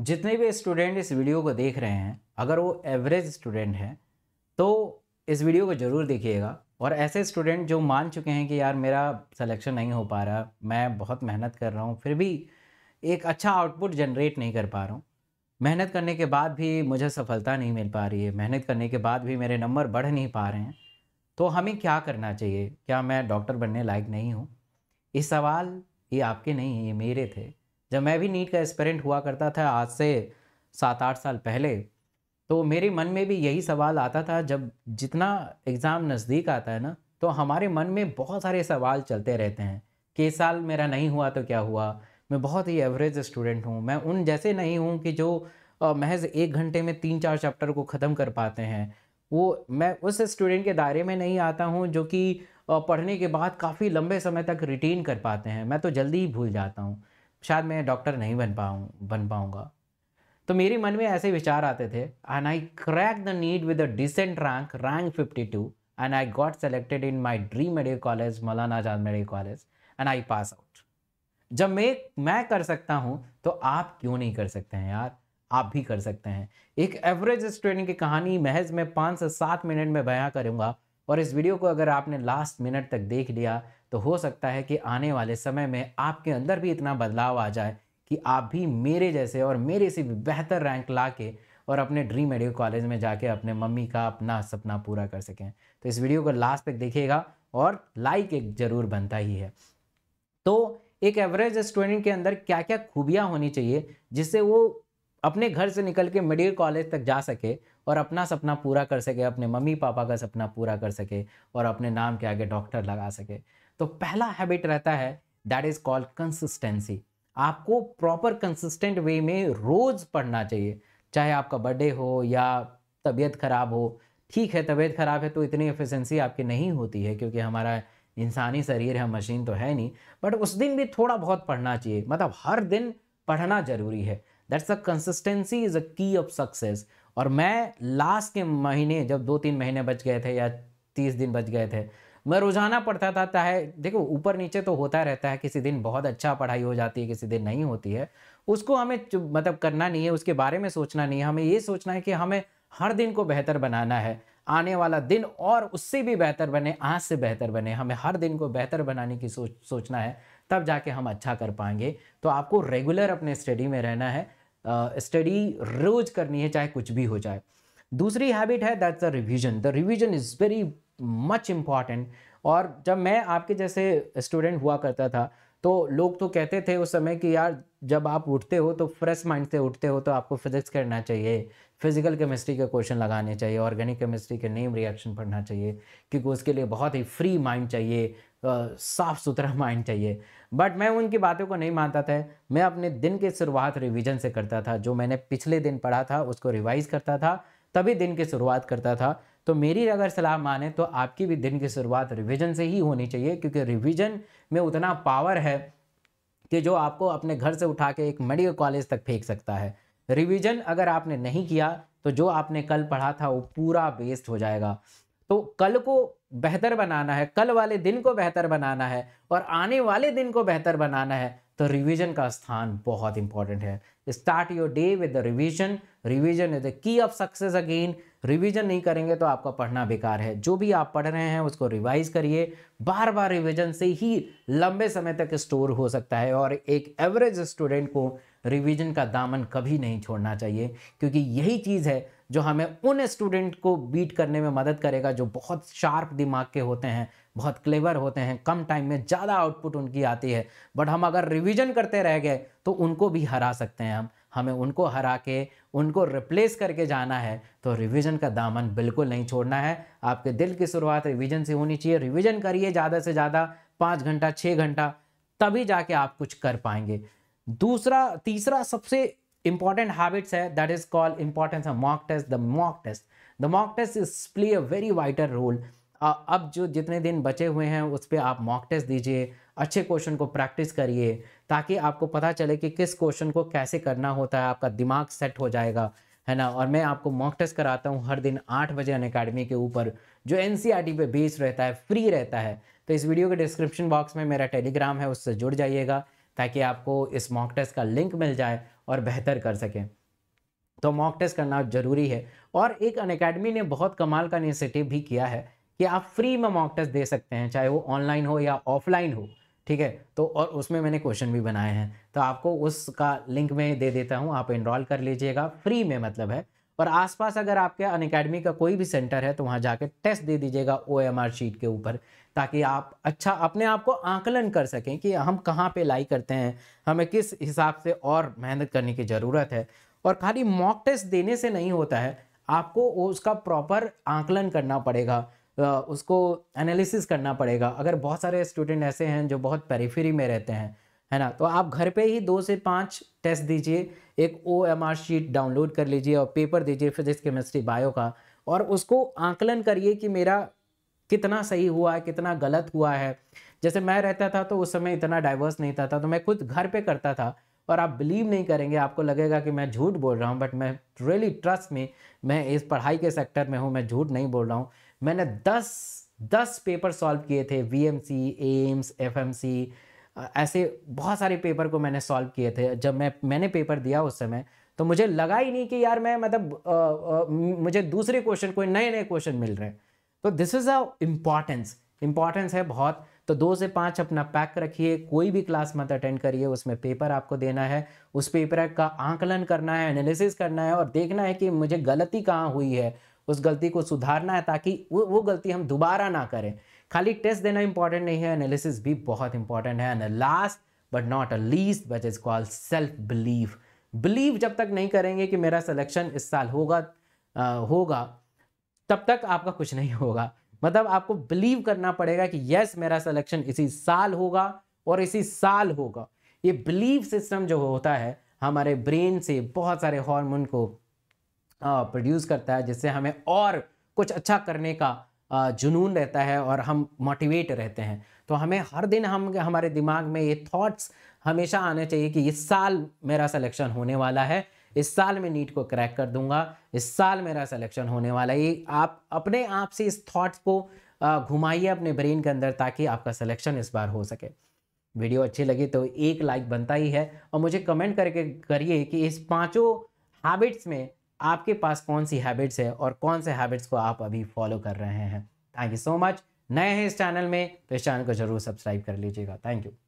जितने भी स्टूडेंट इस वीडियो को देख रहे हैं अगर वो एवरेज स्टूडेंट हैं तो इस वीडियो को ज़रूर देखिएगा और ऐसे स्टूडेंट जो मान चुके हैं कि यार मेरा सिलेक्शन नहीं हो पा रहा मैं बहुत मेहनत कर रहा हूँ फिर भी एक अच्छा आउटपुट जनरेट नहीं कर पा रहा हूँ मेहनत करने के बाद भी मुझे सफलता नहीं मिल पा रही है मेहनत करने के बाद भी मेरे नंबर बढ़ नहीं पा रहे हैं तो हमें क्या करना चाहिए क्या मैं डॉक्टर बनने लायक नहीं हूँ ये सवाल ये आपके नहीं हैं ये मेरे थे जब मैं भी नीट का एस्पेरेंट हुआ करता था आज से सात आठ साल पहले तो मेरे मन में भी यही सवाल आता था जब जितना एग्ज़ाम नज़दीक आता है ना तो हमारे मन में बहुत सारे सवाल चलते रहते हैं कि इस साल मेरा नहीं हुआ तो क्या हुआ मैं बहुत ही एवरेज स्टूडेंट हूँ मैं उन जैसे नहीं हूँ कि जो महज एक घंटे में तीन चार चैप्टर को ख़त्म कर पाते हैं वो मैं उस स्टूडेंट के दायरे में नहीं आता हूँ जो कि पढ़ने के बाद काफ़ी लंबे समय तक रिटेन कर पाते हैं मैं तो जल्दी ही भूल जाता हूँ शायद मैं डॉक्टर नहीं बन पाऊँ बन पाऊँगा तो मेरे मन में ऐसे विचार आते थे and I crack the NEET with a decent rank rank two and I got selected in my dream medical college Maulana Azad medical college and I pass out जब मैं मैं कर सकता हूँ तो आप क्यों नहीं कर सकते हैं यार आप भी कर सकते हैं एक एवरेज स्टूडेंट की कहानी महज में पाँच से सात मिनट में बयां करूँगा और इस वीडियो को अगर आपने लास्ट मिनट तक देख लिया तो हो सकता है कि आने वाले समय में आपके अंदर भी इतना बदलाव आ जाए कि आप भी मेरे जैसे और मेरे से भी बेहतर रैंक ला के और अपने ड्रीम मेडिकल कॉलेज में जाके अपने मम्मी का अपना सपना पूरा कर सकें तो इस वीडियो को लास्ट तक देखिएगा और लाइक एक ज़रूर बनता ही है तो एक एवरेज स्टूडेंट के अंदर क्या क्या खूबियाँ होनी चाहिए जिससे वो अपने घर से निकल के मेडिकल कॉलेज तक जा सके और अपना सपना पूरा कर सके अपने मम्मी पापा का सपना पूरा कर सके और अपने नाम के आगे डॉक्टर लगा सके तो पहला हैबिट रहता है दैट इज कॉल्ड कंसिस्टेंसी आपको प्रॉपर कंसिस्टेंट वे में रोज़ पढ़ना चाहिए चाहे आपका बर्थडे हो या तबीयत खराब हो ठीक है तबीयत खराब है तो इतनी एफिशिएंसी आपकी नहीं होती है क्योंकि हमारा इंसानी शरीर है मशीन तो है नहीं बट उस दिन भी थोड़ा बहुत पढ़ना चाहिए मतलब हर दिन पढ़ना ज़रूरी है that's a consistency is a key of success और मैं लास्ट के महीने जब दो तीन महीने बच गए थे या तीस दिन बच गए थे मैं रोज़ाना पढ़ता था चाहे देखो ऊपर नीचे तो होता रहता है किसी दिन बहुत अच्छा पढ़ाई हो जाती है किसी दिन नहीं होती है उसको हमें मतलब करना नहीं है उसके बारे में सोचना नहीं है हमें ये सोचना है कि हमें हर दिन को बेहतर बनाना है आने वाला दिन और उससे भी बेहतर बने आज से बेहतर बने हमें हर दिन को बेहतर बनाने की सोच सोचना है तब जाके हम अच्छा कर पाएंगे तो आपको रेगुलर अपने स्टडी में रहना है स्टडी रोज करनी है चाहे कुछ भी हो जाए दूसरी हैबिट है that's the revision the revision is very much important और जब मैं आपके जैसे स्टूडेंट हुआ करता था तो लोग तो कहते थे उस समय कि यार जब आप उठते हो तो फ्रेश माइंड से उठते हो तो आपको फिजिक्स करना चाहिए फिजिकल केमिस्ट्री के क्वेश्चन लगाने चाहिए ऑर्गेनिक केमिस्ट्री के नेम रिएक्शन पढ़ना चाहिए क्योंकि उसके लिए बहुत ही फ्री माइंड चाहिए साफ़ सुथरा माइंड चाहिए बट मैं उनकी बातों को नहीं मानता था मैं अपने दिन की शुरुआत रिविज़न से करता था जो मैंने पिछले दिन पढ़ा था उसको रिवाइज़ करता था तभी दिन की शुरुआत करता था तो मेरी अगर सलाह माने तो आपकी भी दिन की शुरुआत रिविज़न से ही होनी चाहिए क्योंकि रिविज़न में उतना पावर है कि जो आपको अपने घर से उठा के एक मेडिकल कॉलेज तक फेंक सकता है रिवीजन अगर आपने नहीं किया तो जो आपने कल पढ़ा था वो पूरा वेस्ट हो जाएगा तो कल को बेहतर बनाना है कल वाले दिन को बेहतर बनाना है और आने वाले दिन को बेहतर बनाना है तो रिवीजन का स्थान बहुत इंपॉर्टेंट है start your day with the revision revision is the key of success again revision नहीं करेंगे तो आपका पढ़ना बेकार है जो भी आप पढ़ रहे हैं उसको रिवाइज करिए बार बार रिवीजन से ही लंबे समय तक स्टोर हो सकता है और एक एवरेज स्टूडेंट को रिवीजन का दामन कभी नहीं छोड़ना चाहिए क्योंकि यही चीज़ है जो हमें उन स्टूडेंट को बीट करने में मदद करेगा जो बहुत शार्प दिमाग के होते हैं बहुत क्लेवर होते हैं कम टाइम में ज़्यादा आउटपुट उनकी आती है बट हम अगर रिविजन करते रह गए तो उनको भी हरा सकते हैं हम हमें उनको हरा के उनको रिप्लेस करके जाना है तो रिवीजन का दामन बिल्कुल नहीं छोड़ना है आपके दिल की शुरुआत रिवीजन से होनी चाहिए रिवीजन करिए ज़्यादा से ज़्यादा पाँच घंटा छः घंटा तभी जाके आप कुछ कर पाएंगे दूसरा तीसरा सबसे important habits that is called importance of mock test the mock test the mock test is play a very vital role uh, अब जो जितने दिन बचे हुए हैं उस पर आप मॉक टेस्ट दीजिए अच्छे क्वेश्चन को प्रैक्टिस करिए ताकि आपको पता चले कि किस क्वेश्चन को कैसे करना होता है आपका दिमाग सेट हो जाएगा है ना और मैं आपको मॉक टेस्ट कराता हूँ हर दिन आठ बजे अन अकेडमी के ऊपर जो एन सी e पे बेस्ड रहता है फ्री रहता है तो इस वीडियो के डिस्क्रिप्शन बॉक्स में मेरा टेलीग्राम है उससे जुड़ जाइएगा ताकि आपको इस मॉक टेस्ट का लिंक मिल जाए और बेहतर कर सकें तो मॉक टेस्ट करना ज़रूरी है और एक अन ने बहुत कमाल का इनिशिएटिव भी किया है कि आप फ्री में मॉक टेस्ट दे सकते हैं चाहे वो ऑनलाइन हो या ऑफलाइन हो ठीक है तो और उसमें मैंने क्वेश्चन भी बनाए हैं तो आपको उसका लिंक मैं दे देता हूँ आप इनरॉल कर लीजिएगा फ्री में मतलब है और आसपास अगर आपके अन का कोई भी सेंटर है तो वहाँ जाके टेस्ट दे दीजिएगा ओ एम आर शीट के ऊपर ताकि आप अच्छा अपने आप को आंकलन कर सकें कि हम कहाँ पे लाई करते हैं हमें किस हिसाब से और मेहनत करने की ज़रूरत है और खाली मॉक टेस्ट देने से नहीं होता है आपको उसका प्रॉपर आंकलन करना पड़ेगा उसको एनालिसिस करना पड़ेगा अगर बहुत सारे स्टूडेंट ऐसे हैं जो बहुत पेरीफेरी में रहते हैं है ना तो आप घर पे ही दो से पाँच टेस्ट दीजिए एक O M R sheet download कर लीजिए और पेपर दीजिए फिजिक्स केमिस्ट्री बायो का और उसको आंकलन करिए कि मेरा कितना सही हुआ है कितना गलत हुआ है जैसे मैं रहता था तो उस समय इतना डाइवर्स नहीं था, था तो मैं खुद घर पे करता था और आप बिलीव नहीं करेंगे आपको लगेगा कि मैं झूठ बोल रहा हूँ बट मैं रियली ट्रस्ट में मैं इस पढ़ाई के सेक्टर में हूँ मैं झूठ नहीं बोल रहा हूँ मैंने दस दस पेपर सॉल्व किए थे V M C AIIMS F M C ऐसे बहुत सारे पेपर को मैंने सॉल्व किए थे जब मैं मैंने पेपर दिया उस समय तो मुझे लगा ही नहीं कि यार मैं मतलब मुझे दूसरे क्वेश्चन कोई नए नए क्वेश्चन मिल रहे हैं तो this is a importance importance है बहुत तो दो से पाँच अपना पैक रखिए कोई भी क्लास मत अटेंड करिए उसमें पेपर आपको देना है उस पेपर का आंकलन करना है एनालिसिस करना है और देखना है कि मुझे गलती कहाँ हुई है उस गलती को सुधारना है ताकि वो वो गलती हम दोबारा ना करें खाली टेस्ट देना इंपॉर्टेंट नहीं है एनालिसिस भी बहुत इंपॉर्टेंट है and last but not a least but is called self believe believe जब तक नहीं करेंगे कि मेरा सिलेक्शन इस साल होगा आ, होगा तब तक आपका कुछ नहीं होगा मतलब आपको बिलीव करना पड़ेगा कि यस मेरा सिलेक्शन इसी साल होगा और इसी साल होगा ये बिलीव सिस्टम जो होता है हमारे ब्रेन से बहुत सारे हार्मोन को प्रोड्यूस करता है जिससे हमें और कुछ अच्छा करने का जुनून रहता है और हम मोटिवेट रहते हैं तो हमें हर दिन हम हमारे दिमाग में ये थॉट्स हमेशा आने चाहिए कि इस साल मेरा सिलेक्शन होने वाला है इस साल मैं नीट को क्रैक कर दूंगा इस साल मेरा सिलेक्शन होने वाला है ये आप अपने आप से इस थॉट्स को घुमाइए अपने ब्रेन के अंदर ताकि आपका सिलेक्शन इस बार हो सके वीडियो अच्छी लगी तो एक लाइक बनता ही है और मुझे कमेंट करके करिए कि इस पाँचों हैबिट्स में आपके पास कौन सी हैबिट्स है और कौन से हैबिट्स को आप अभी फॉलो कर रहे हैं थैंक यू सो मच नए हैं इस चैनल में तो इस चैनल को जरूर सब्सक्राइब कर लीजिएगा थैंक यू